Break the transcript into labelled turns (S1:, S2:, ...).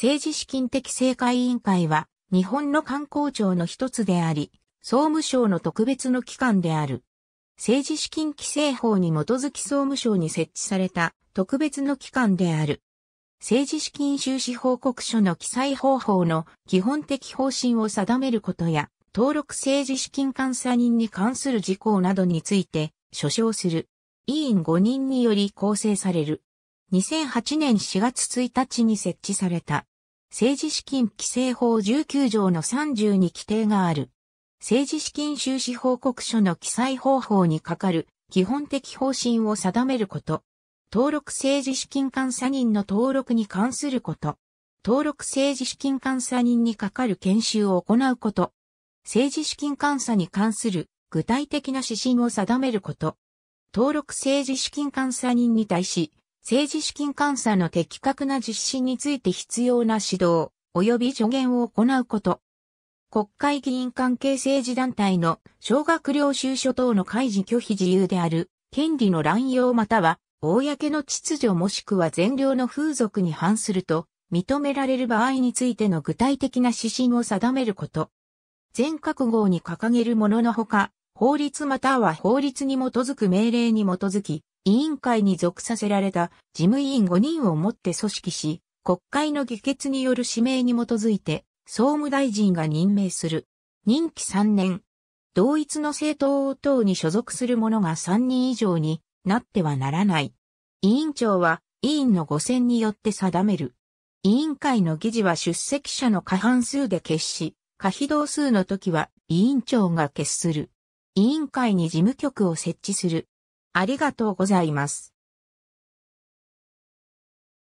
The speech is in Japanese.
S1: 政治資金
S2: 的政界委員会は、日本の観光庁の一つであり、総務省の特別の機関である。政治資金規正法に基づき総務省に設置された特別の機関である。政治資金収支報告書の記載方法の基本的方針を定めることや、登録政治資金監査人に関する事項などについて、所掌する。委員5人により構成される。2008年4月1日に設置された、政治資金規正法19条の30に規定がある。政治資金収支報告書の記載方法に係る基本的方針を定めること。登録政治資金監査人の登録に関すること。登録政治資金監査人に係る研修を行うこと。政治資金監査に関する具体的な指針を定めること。登録政治資金監査人に対し、政治資金監査の的確な実施について必要な指導、及び助言を行うこと。国会議員関係政治団体の小学領収書等の開示拒否自由である、権利の乱用または、公の秩序もしくは善良の風俗に反すると、認められる場合についての具体的な指針を定めること。全覚悟に掲げるもののほか、法律または法律に基づく命令に基づき、委員会に属させられた事務委員5人をもって組織し、国会の議決による指名に基づいて、総務大臣が任命する。任期3年。同一の政党等に所属する者が3人以上になってはならない。委員長は委員の5選によって定める。委員会の議事は出席者の過半数で決し、可否同数の時は委員長が決する。委員会に事務局を設置する。ありがとうございます。